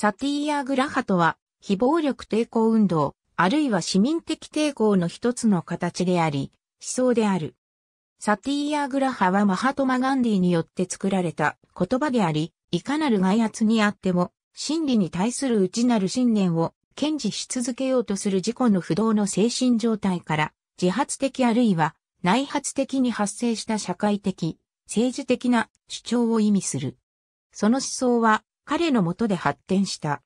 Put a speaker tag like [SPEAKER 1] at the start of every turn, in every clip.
[SPEAKER 1] サティーヤ・グラハとは、非暴力抵抗運動、あるいは市民的抵抗の一つの形であり、思想である。サティーヤ・グラハはマハトマ・ガンディによって作られた言葉であり、いかなる外圧にあっても、真理に対する内なる信念を堅持し続けようとする自己の不動の精神状態から、自発的あるいは内発的に発生した社会的、政治的な主張を意味する。その思想は彼のもとで発展した。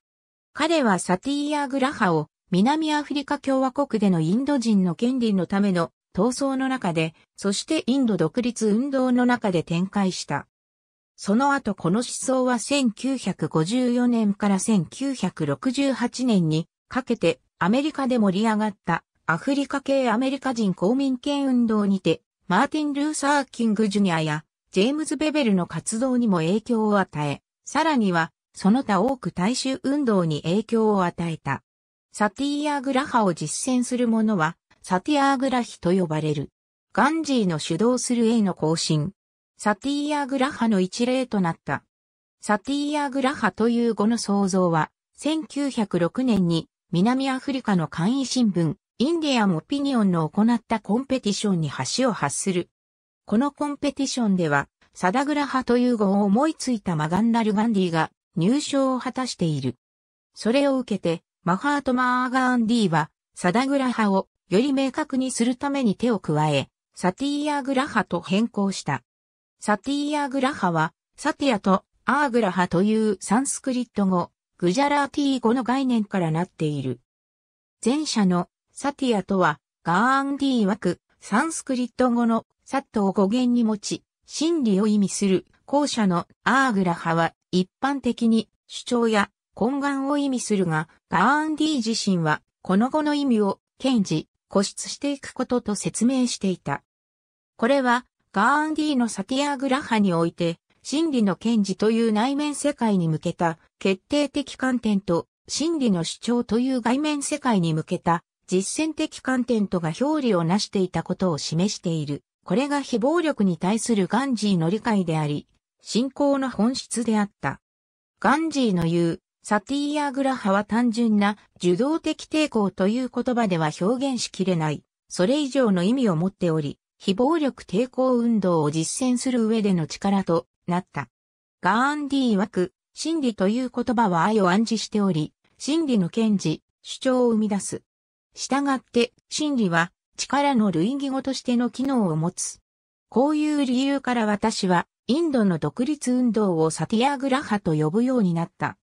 [SPEAKER 1] 彼はサティーア・グラハを南アフリカ共和国でのインド人の権利のための闘争の中で、そしてインド独立運動の中で展開した。その後この思想は1954年から1968年にかけてアメリカで盛り上がったアフリカ系アメリカ人公民権運動にてマーティン・ルーサー・キング・ジュニアやジェームズ・ベベルの活動にも影響を与え、さらには、その他多く大衆運動に影響を与えた。サティーアグラ派を実践する者は、サティアーグラヒと呼ばれる。ガンジーの主導する A の行進。サティーアグラ派の一例となった。サティーアグラ派という語の創造は、1906年に南アフリカの簡易新聞、インディアン・オピニオンの行ったコンペティションに橋を発する。このコンペティションでは、サダグラ派という語を思いついたマガンダル・ガンディが入賞を果たしている。それを受けて、マハートマー・ガンディは、サダグラ派をより明確にするために手を加え、サティーアグラ派と変更した。サティーアグラ派は、サティアとアーグラ派というサンスクリット語、グジャラーティー語の概念からなっている。前者のサティアとは、ガーンディー枠、サンスクリット語のサットを語源に持ち、真理を意味する後者のアーグラ派は一般的に主張や懇願を意味するが、ガーンディ自身はこの後の意味を堅持、固執していくことと説明していた。これはガーンディのサティアーグラ派において、真理の堅持という内面世界に向けた決定的観点と真理の主張という外面世界に向けた実践的観点とが表裏を成していたことを示している。これが非暴力に対するガンジーの理解であり、信仰の本質であった。ガンジーの言う、サティーヤグラハは単純な受動的抵抗という言葉では表現しきれない。それ以上の意味を持っており、非暴力抵抗運動を実践する上での力となった。ガーンディー枠、真理という言葉は愛を暗示しており、真理の堅持、主張を生み出す。従って、真理は力の類義語としての機能を持つ。こういう理由から私は、インドの独立運動をサティアグラハと呼ぶようになった。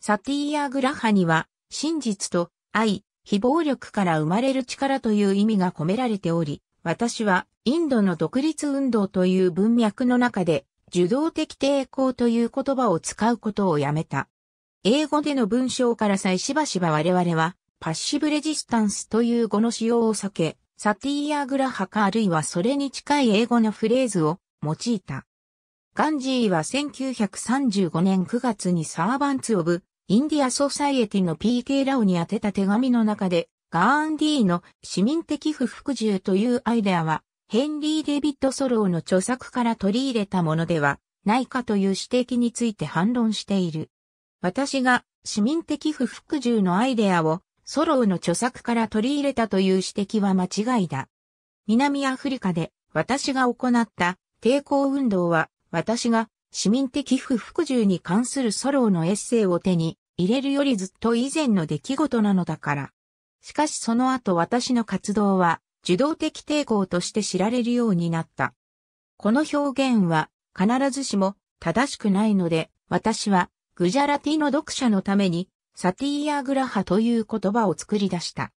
[SPEAKER 1] サティアグラハには、真実と愛、非暴力から生まれる力という意味が込められており、私はインドの独立運動という文脈の中で、受動的抵抗という言葉を使うことをやめた。英語での文章からさえしばしば我々は、パッシブレジスタンスという語の使用を避け、サティーアグラハかあるいはそれに近い英語のフレーズを用いた。ガンジーは1935年9月にサーバンツ・オブ・インディア・ソサイエティの P.K. ラオに宛てた手紙の中で、ガーンディーの市民的不服従というアイデアは、ヘンリー・デビッド・ソローの著作から取り入れたものではないかという指摘について反論している。私が市民的不服従のアイデアをソロウの著作から取り入れたという指摘は間違いだ。南アフリカで私が行った抵抗運動は私が市民的不服従に関するソロウのエッセイを手に入れるよりずっと以前の出来事なのだから。しかしその後私の活動は受動的抵抗として知られるようになった。この表現は必ずしも正しくないので私はグジャラティの読者のためにサティーヤーグラハという言葉を作り出した。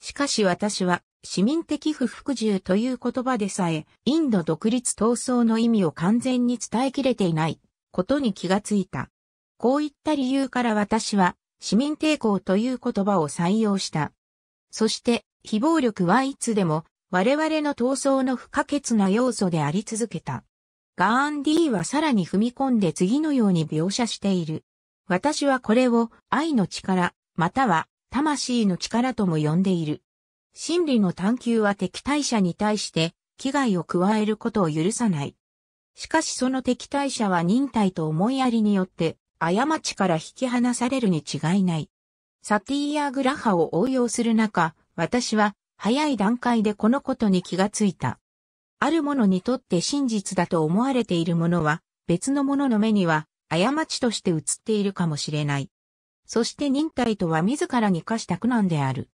[SPEAKER 1] しかし私は、市民的不服従という言葉でさえ、インド独立闘争の意味を完全に伝えきれていないことに気がついた。こういった理由から私は、市民抵抗という言葉を採用した。そして、非暴力はいつでも、我々の闘争の不可欠な要素であり続けた。ガーンディーはさらに踏み込んで次のように描写している。私はこれを愛の力、または魂の力とも呼んでいる。真理の探求は敵対者に対して危害を加えることを許さない。しかしその敵対者は忍耐と思いやりによって過ちから引き離されるに違いない。サティーヤグラハを応用する中、私は早い段階でこのことに気がついた。ある者にとって真実だと思われているものは、別の者の目には過ちとして映っているかもしれない。そして忍耐とは自らに課した苦難である。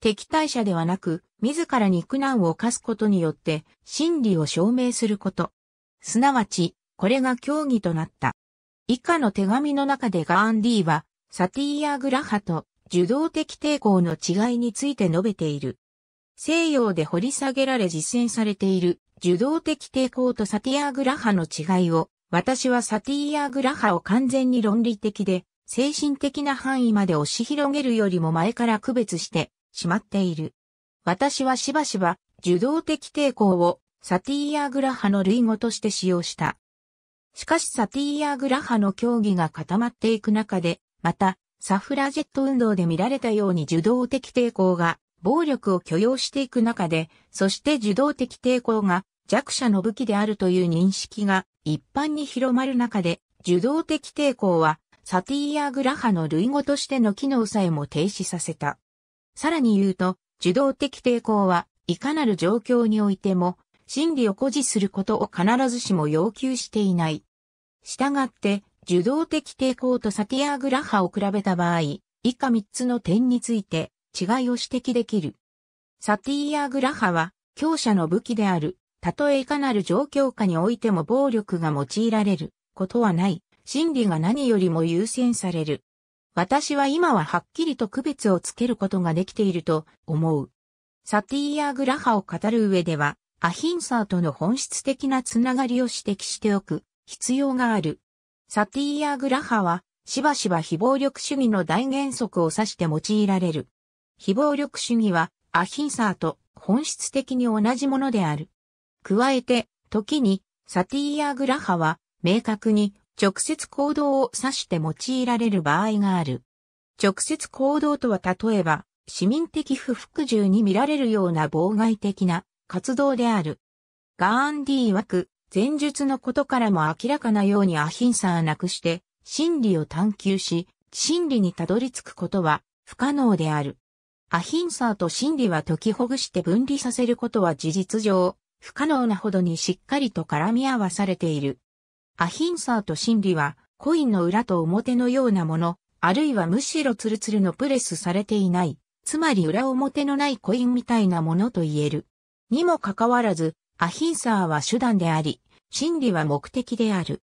[SPEAKER 1] 敵対者ではなく、自らに苦難を課すことによって、真理を証明すること。すなわち、これが教義となった。以下の手紙の中でガーンディは、サティーア・グラハと受動的抵抗の違いについて述べている。西洋で掘り下げられ実践されている受動的抵抗とサティアグラハの違いを私はサティーヤーグラハを完全に論理的で、精神的な範囲まで押し広げるよりも前から区別してしまっている。私はしばしば受動的抵抗をサティーヤーグラハの類語として使用した。しかしサティーヤーグラハの競技が固まっていく中で、また、サフラジェット運動で見られたように受動的抵抗が暴力を許容していく中で、そして受動的抵抗が弱者の武器であるという認識が一般に広まる中で、受動的抵抗は、サティーア・グラハの類語としての機能さえも停止させた。さらに言うと、受動的抵抗は、いかなる状況においても、真理を誇示することを必ずしも要求していない。したがって、受動的抵抗とサティアーグラハを比べた場合、以下3つの点について違いを指摘できる。サティアーグラハは、強者の武器であるたとえいかなる状況下においても暴力が用いられることはない。真理が何よりも優先される。私は今ははっきりと区別をつけることができていると思う。サティーヤーグラハを語る上では、アヒンサーとの本質的なつながりを指摘しておく必要がある。サティーヤーグラハは、しばしば非暴力主義の大原則を指して用いられる。非暴力主義は、アヒンサーと本質的に同じものである。加えて、時に、サティーアグラハは、明確に、直接行動を指して用いられる場合がある。直接行動とは例えば、市民的不服従に見られるような妨害的な活動である。ガーンディ曰く、前述のことからも明らかなようにアヒンサーなくして、真理を探求し、真理にたどり着くことは不可能である。アヒンサーと真理は解きほぐして分離させることは事実上不可能なほどにしっかりと絡み合わされている。アヒンサーと真理は、コインの裏と表のようなもの、あるいはむしろツルツルのプレスされていない、つまり裏表のないコインみたいなものと言える。にもかかわらず、アヒンサーは手段であり、真理は目的である。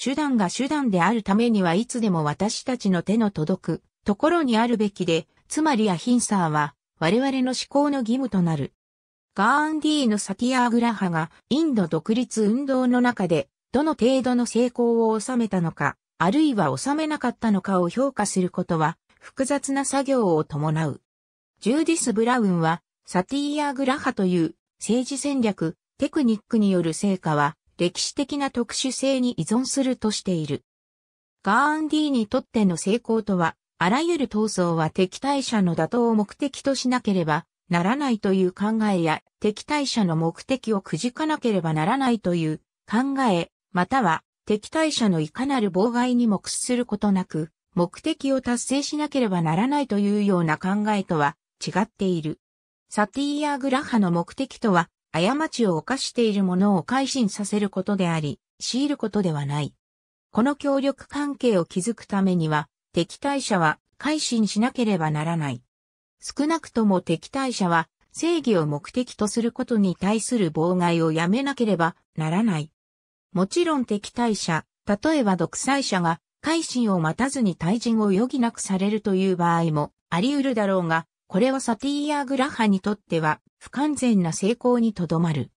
[SPEAKER 1] 手段が手段であるためにはいつでも私たちの手の届くところにあるべきで、つまりアヒンサーは我々の思考の義務となる。ガーンディーのサティアーグラハがインド独立運動の中でどの程度の成功を収めたのか、あるいは収めなかったのかを評価することは複雑な作業を伴う。ジューディス・ブラウンはサティアーグラハという政治戦略、テクニックによる成果は歴史的な特殊性に依存するとしている。ガーンディーにとっての成功とは、あらゆる闘争は敵対者の打倒を目的としなければならないという考えや敵対者の目的をくじかなければならないという考え、または敵対者のいかなる妨害にも屈することなく、目的を達成しなければならないというような考えとは違っている。サティーヤーグラハの目的とは、過ちを犯しているものを改心させることであり、強いることではない。この協力関係を築くためには、敵対者は改心しなければならない。少なくとも敵対者は正義を目的とすることに対する妨害をやめなければならない。もちろん敵対者、例えば独裁者が、改心を待たずに退陣を余儀なくされるという場合もあり得るだろうが、これはサティーヤーグラハにとっては不完全な成功にとどまる。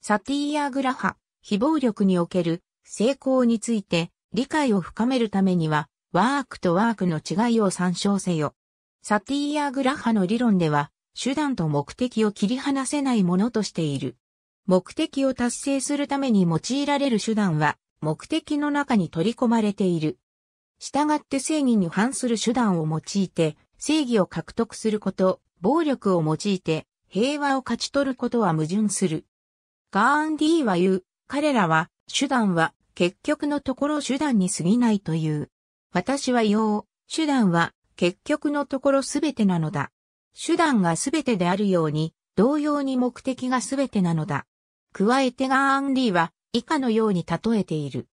[SPEAKER 1] サティーヤーグラハ、非暴力における成功について理解を深めるためには、ワークとワークの違いを参照せよ。サティーヤ・グラハの理論では、手段と目的を切り離せないものとしている。目的を達成するために用いられる手段は、目的の中に取り込まれている。従って正義に反する手段を用いて、正義を獲得すること、暴力を用いて、平和を勝ち取ることは矛盾する。ガーンディーは言う、彼らは、手段は、結局のところ手段に過ぎないという。私は言おう、手段は、結局のところすべてなのだ。手段がすべてであるように、同様に目的がすべてなのだ。加えてガーン・リーは以下のように例えている。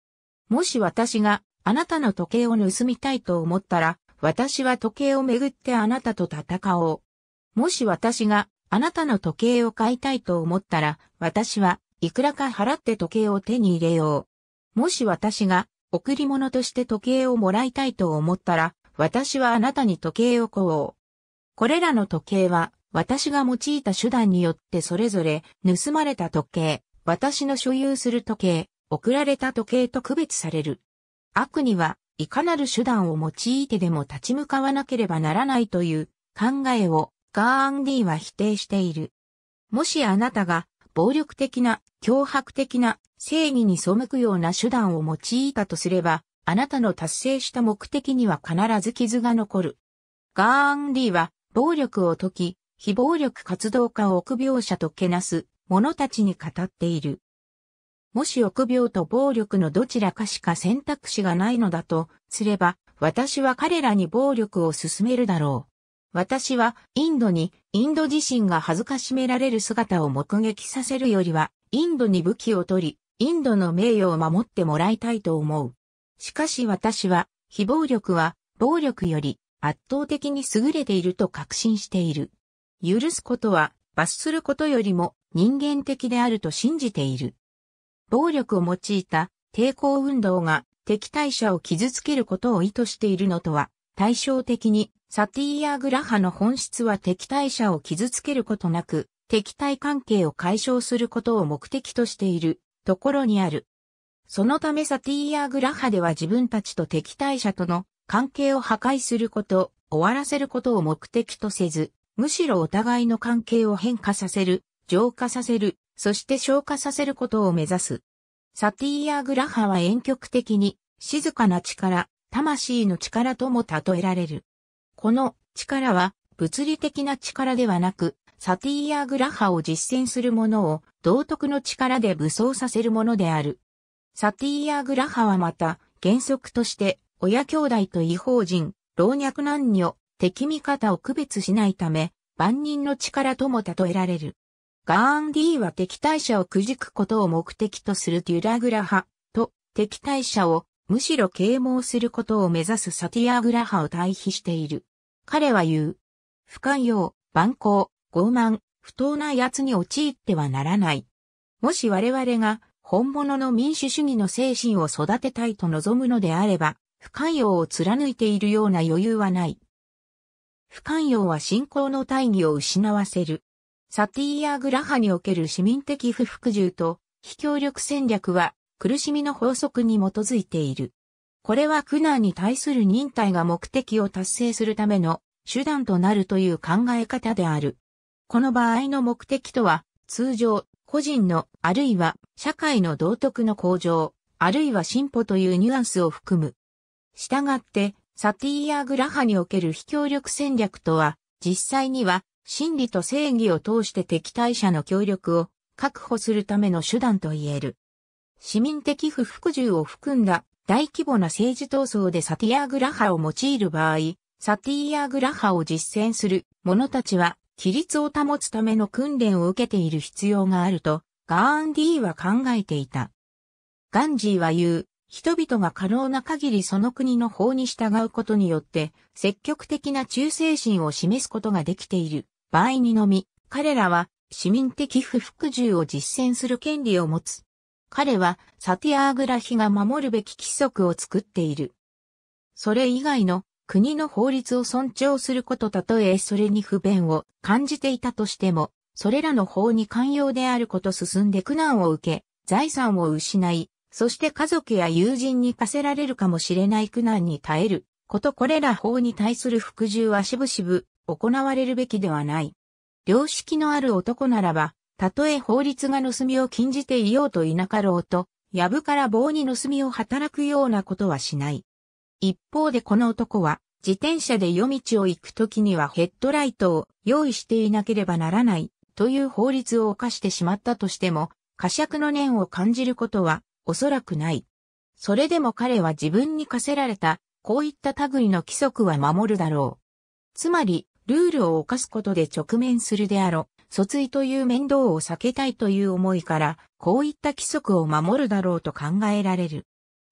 [SPEAKER 1] もし私があなたの時計を盗みたいと思ったら、私は時計をめぐってあなたと戦おう。もし私があなたの時計を買いたいと思ったら、私はいくらか払って時計を手に入れよう。もし私が贈り物として時計をもらいたいと思ったら、私はあなたに時計をこう。これらの時計は、私が用いた手段によってそれぞれ、盗まれた時計、私の所有する時計、送られた時計と区別される。悪には、いかなる手段を用いてでも立ち向かわなければならないという考えをガーンディは否定している。もしあなたが暴力的な、脅迫的な、正義に背くような手段を用いたとすれば、あなたの達成した目的には必ず傷が残る。ガーンリーは、暴力を解き、非暴力活動家を臆病者とけなす者たちに語っている。もし臆病と暴力のどちらかしか選択肢がないのだとすれば、私は彼らに暴力を進めるだろう。私はインドにインド自身が恥ずかしめられる姿を目撃させるよりは、インドに武器を取り、インドの名誉を守ってもらいたいと思う。しかし私は、非暴力は、暴力より圧倒的に優れていると確信している。許すことは、罰することよりも人間的であると信じている。暴力を用いた抵抗運動が敵対者を傷つけることを意図しているのとは、対照的にサティーヤ・グラハの本質は敵対者を傷つけることなく、敵対関係を解消することを目的としているところにある。そのためサティーヤ・ーグラハでは自分たちと敵対者との関係を破壊すること、終わらせることを目的とせず、むしろお互いの関係を変化させる、浄化させる、そして消化させることを目指す。サティーヤ・ーグラハは遠極的に、静かな力、魂の力とも例えられる。この力は物理的な力ではなく、サティーヤ・ーグラハを実践するものを道徳の力で武装させるものである。サティーア・グラハはまた、原則として、親兄弟と異邦人、老若男女、敵味方を区別しないため、万人の力とも例えられる。ガーンディーは敵対者をくじくことを目的とするデュラグラハと敵対者をむしろ啓蒙することを目指すサティアグラハを対比している。彼は言う。不寛容、蛮行、傲慢、不当な奴に陥ってはならない。もし我々が本物の民主主義の精神を育てたいと望むのであれば、不寛容を貫いているような余裕はない。不寛容は信仰の大義を失わせる。サティーヤ・グラハにおける市民的不服従と非協力戦略は苦しみの法則に基づいている。これは苦難に対する忍耐が目的を達成するための手段となるという考え方である。この場合の目的とは通常個人の、あるいは社会の道徳の向上、あるいは進歩というニュアンスを含む。したがって、サティーヤーグラハにおける非協力戦略とは、実際には、真理と正義を通して敵対者の協力を確保するための手段と言える。市民的不服従を含んだ大規模な政治闘争でサティアーグラハを用いる場合、サティアーグラハを実践する者たちは規律を保つための訓練を受けている必要があると、ガーンディーは考えていた。ガンジーは言う、人々が可能な限りその国の法に従うことによって、積極的な忠誠心を示すことができている場合にのみ、彼らは市民的不服従を実践する権利を持つ。彼はサティアーグラヒが守るべき規則を作っている。それ以外の国の法律を尊重すること、たとえそれに不便を感じていたとしても、それらの法に寛容であること進んで苦難を受け、財産を失い、そして家族や友人に課せられるかもしれない苦難に耐えること、これら法に対する服従はしぶしぶ行われるべきではない。良識のある男ならば、たとえ法律が盗みを禁じていようといなかろうと、やぶから棒に盗みを働くようなことはしない。一方でこの男は、自転車で夜道を行くときにはヘッドライトを用意していなければならないという法律を犯してしまったとしても、過酌の念を感じることはおそらくない。それでも彼は自分に課せられた、こういった類の規則は守るだろう。つまり、ルールを犯すことで直面するであろう、訴追という面倒を避けたいという思いから、こういった規則を守るだろうと考えられる。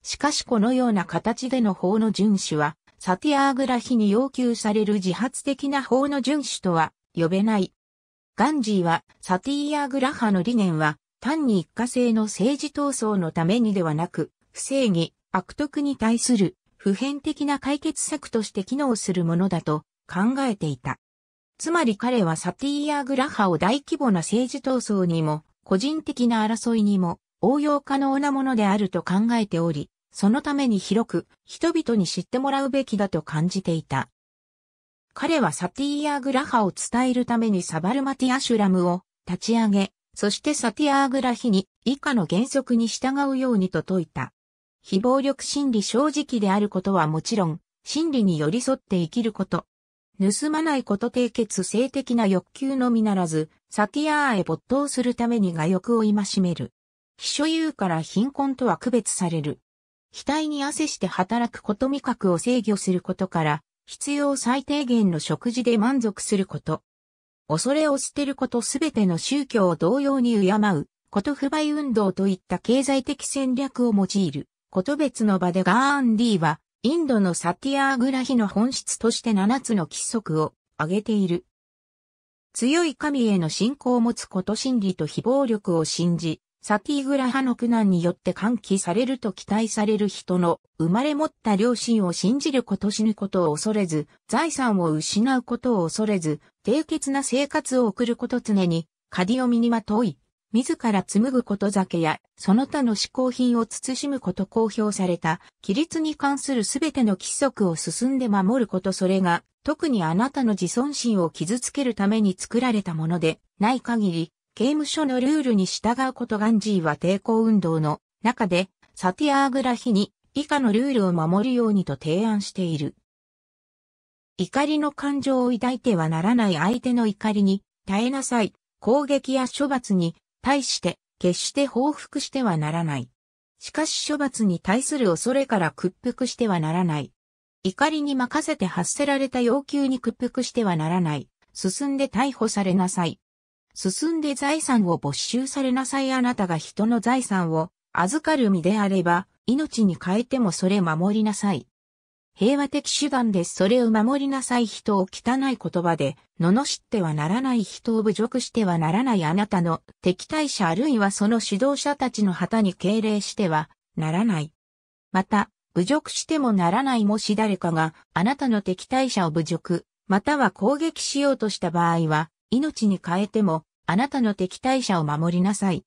[SPEAKER 1] しかしこのような形での法の遵守は、サティアーグラヒに要求される自発的な法の遵守とは呼べない。ガンジーは、サティアーグラハの理念は、単に一過性の政治闘争のためにではなく、不正義、悪徳に対する普遍的な解決策として機能するものだと考えていた。つまり彼はサティアーグラハを大規模な政治闘争にも、個人的な争いにも、応用可能なものであると考えており、そのために広く人々に知ってもらうべきだと感じていた。彼はサティーアーグラハを伝えるためにサバルマティアシュラムを立ち上げ、そしてサティアーグラヒに以下の原則に従うようにと説いた。非暴力心理正直であることはもちろん、心理に寄り添って生きること。盗まないこと締結性的な欲求のみならず、サティアーへ没頭するために我欲を戒める。非所有から貧困とは区別される。額に汗して働くこと味覚を制御することから、必要最低限の食事で満足すること。恐れを捨てることすべての宗教を同様に敬う、こと不買運動といった経済的戦略を用いる、こと別の場でガーンディは、インドのサティアーグラヒの本質として7つの規則を挙げている。強い神への信仰を持つこと真理と非暴力を信じ、サティーグラハの苦難によって喚起されると期待される人の生まれ持った良心を信じること死ぬことを恐れず、財産を失うことを恐れず、低潔な生活を送ること常に、カディを身にまとい、自ら紡ぐこと酒や、その他の嗜好品を慎むこと公表された、規律に関するすべての規則を進んで守ることそれが、特にあなたの自尊心を傷つけるために作られたもので、ない限り、刑務所のルールに従うことガンジーは抵抗運動の中でサティアーグラヒに以下のルールを守るようにと提案している。怒りの感情を抱いてはならない相手の怒りに耐えなさい。攻撃や処罰に対して決して報復してはならない。しかし処罰に対する恐れから屈服してはならない。怒りに任せて発せられた要求に屈服してはならない。進んで逮捕されなさい。進んで財産を没収されなさいあなたが人の財産を預かる身であれば、命に変えてもそれ守りなさい。平和的手段でそれを守りなさい人を汚い言葉で、罵ってはならない人を侮辱してはならないあなたの敵対者あるいはその指導者たちの旗に敬礼してはならない。また、侮辱してもならないもし誰かがあなたの敵対者を侮辱、または攻撃しようとした場合は、命に変えてもあなたの敵対者を守りなさい。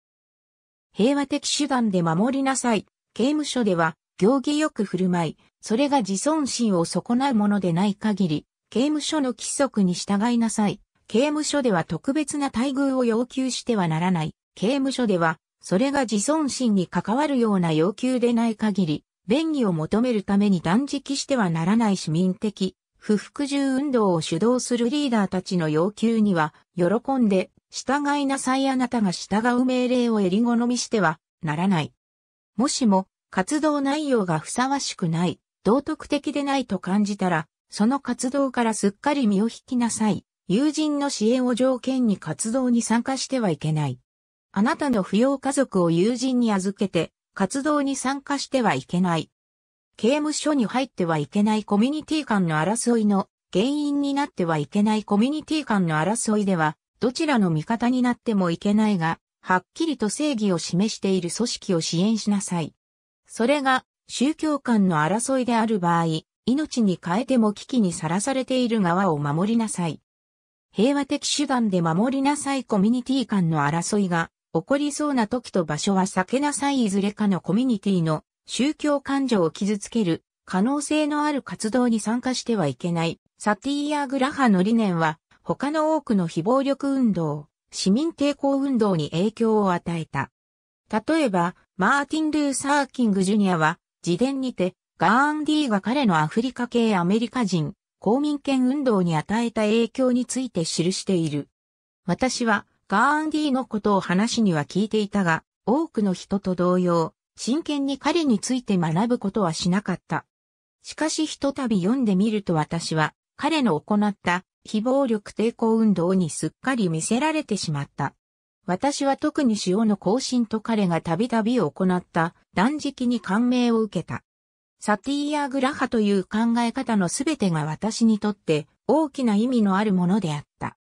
[SPEAKER 1] 平和的手段で守りなさい。刑務所では、行儀よく振る舞い、それが自尊心を損なうものでない限り、刑務所の規則に従いなさい。刑務所では特別な待遇を要求してはならない。刑務所では、それが自尊心に関わるような要求でない限り、便宜を求めるために断食してはならない市民的、不服従運動を主導するリーダーたちの要求には、喜んで従いなさいあなたが従う命令を襟り好みしてはならない。もしも活動内容がふさわしくない、道徳的でないと感じたら、その活動からすっかり身を引きなさい。友人の支援を条件に活動に参加してはいけない。あなたの扶養家族を友人に預けて、活動に参加してはいけない。刑務所に入ってはいけないコミュニティ間の争いの原因になってはいけないコミュニティ間の争いでは、どちらの味方になってもいけないが、はっきりと正義を示している組織を支援しなさい。それが宗教間の争いである場合、命に変えても危機にさらされている側を守りなさい。平和的手段で守りなさいコミュニティ間の争いが起こりそうな時と場所は避けなさいいずれかのコミュニティの宗教感情を傷つける可能性のある活動に参加してはいけない。サティーヤーグラハの理念は他の多くの非暴力運動、市民抵抗運動に影響を与えた。例えば、マーティン・ルーサー・キング・ジュニアは、自伝にて、ガーンディーが彼のアフリカ系アメリカ人、公民権運動に与えた影響について記している。私は、ガーンディーのことを話には聞いていたが、多くの人と同様、真剣に彼について学ぶことはしなかった。しかしひとたび読んでみると私は、彼の行った非暴力抵抗運動にすっかり見せられてしまった。私は特に潮の行進と彼がたびたび行った断食に感銘を受けた。サティーア・グラハという考え方のすべてが私にとって大きな意味のあるものであった。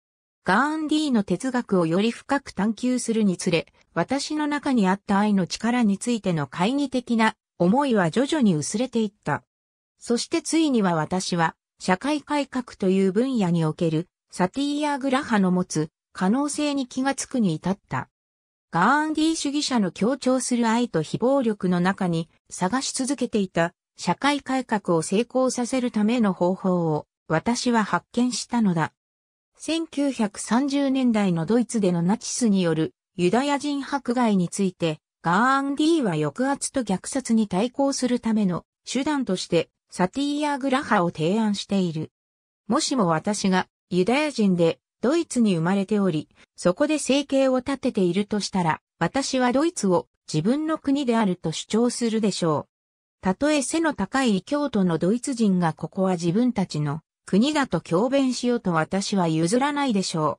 [SPEAKER 1] ガーンディの哲学をより深く探求するにつれ、私の中にあった愛の力についての懐疑的な思いは徐々に薄れていった。そしてついには私は社会改革という分野におけるサティーヤ・グラハの持つ可能性に気がつくに至った。ガーンディ主義者の強調する愛と非暴力の中に探し続けていた社会改革を成功させるための方法を私は発見したのだ。1930年代のドイツでのナチスによるユダヤ人迫害についてガーンディは抑圧と虐殺に対抗するための手段としてサティーア・グラハを提案している。もしも私がユダヤ人でドイツに生まれており、そこで生計を立てているとしたら、私はドイツを自分の国であると主張するでしょう。たとえ背の高い異教徒のドイツ人がここは自分たちの国だと強弁しようと私は譲らないでしょう。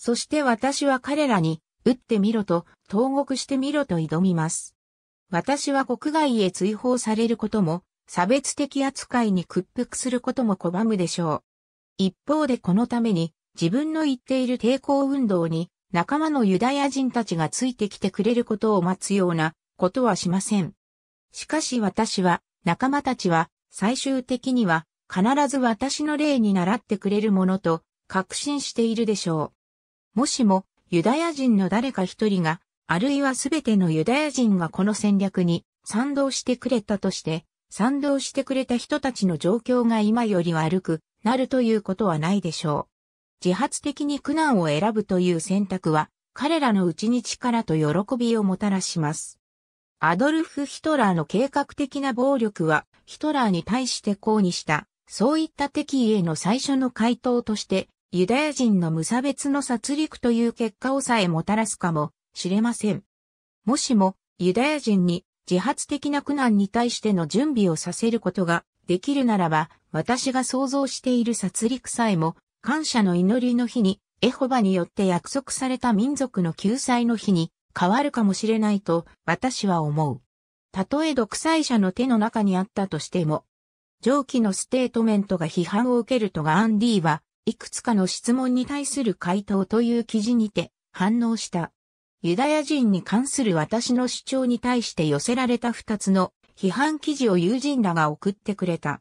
[SPEAKER 1] そして私は彼らに、撃ってみろと、投獄してみろと挑みます。私は国外へ追放されることも、差別的扱いに屈服することも拒むでしょう。一方でこのために自分の言っている抵抗運動に仲間のユダヤ人たちがついてきてくれることを待つようなことはしません。しかし私は仲間たちは最終的には必ず私の例に習ってくれるものと確信しているでしょう。もしもユダヤ人の誰か一人があるいはすべてのユダヤ人がこの戦略に賛同してくれたとして、賛同してくれた人たちの状況が今より悪くなるということはないでしょう。自発的に苦難を選ぶという選択は、彼らのうちに力と喜びをもたらします。アドルフ・ヒトラーの計画的な暴力は、ヒトラーに対して抗議した、そういった敵意への最初の回答として、ユダヤ人の無差別の殺戮という結果をさえもたらすかもしれません。もしも、ユダヤ人に自発的な苦難に対しての準備をさせることができるならば、私が想像している殺戮さえも、感謝の祈りの日に、エホバによって約束された民族の救済の日に変わるかもしれないと私は思う。たとえ独裁者の手の中にあったとしても、上記のステートメントが批判を受けるとガアンディはいくつかの質問に対する回答という記事にて反応した。ユダヤ人に関する私の主張に対して寄せられた二つの批判記事を友人らが送ってくれた。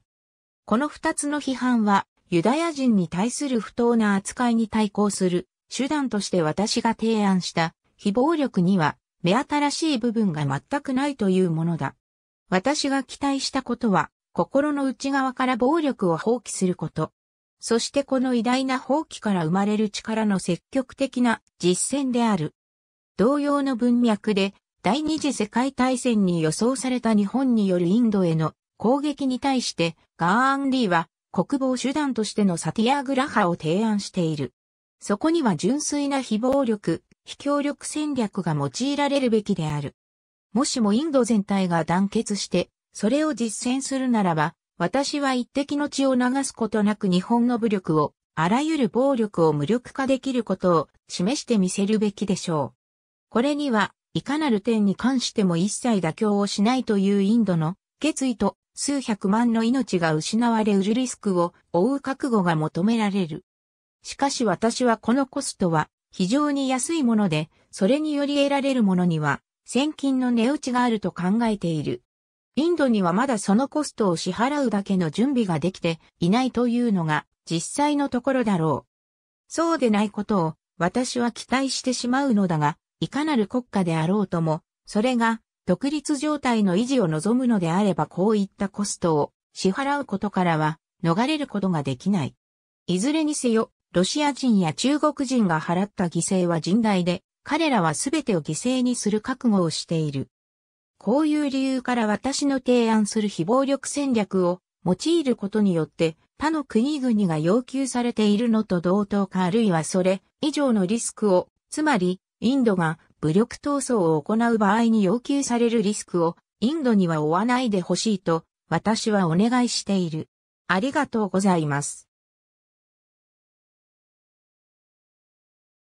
[SPEAKER 1] この二つの批判は、ユダヤ人に対する不当な扱いに対抗する手段として私が提案した非暴力には目新しい部分が全くないというものだ。私が期待したことは心の内側から暴力を放棄すること。そしてこの偉大な放棄から生まれる力の積極的な実践である。同様の文脈で、第二次世界大戦に予想された日本によるインドへの攻撃に対して、ガーン・リーは国防手段としてのサティアグラハを提案している。そこには純粋な非暴力、非協力戦略が用いられるべきである。もしもインド全体が団結して、それを実践するならば、私は一滴の血を流すことなく日本の武力を、あらゆる暴力を無力化できることを示してみせるべきでしょう。これには、いかなる点に関しても一切妥協をしないというインドの決意と数百万の命が失われうるリスクを負う覚悟が求められる。しかし私はこのコストは非常に安いもので、それにより得られるものには、先金の値打ちがあると考えている。インドにはまだそのコストを支払うだけの準備ができていないというのが実際のところだろう。そうでないことを私は期待してしまうのだが、いかなる国家であろうとも、それが独立状態の維持を望むのであればこういったコストを支払うことからは逃れることができない。いずれにせよ、ロシア人や中国人が払った犠牲は甚大で、彼らは全てを犠牲にする覚悟をしている。こういう理由から私の提案する非暴力戦略を用いることによって他の国々が要求されているのと同等かあるいはそれ以上のリスクを、つまりインドが武力闘争を行う場合に要求されるリスクをインドには負わないでほしいと私はお願いしている。ありがとうございます。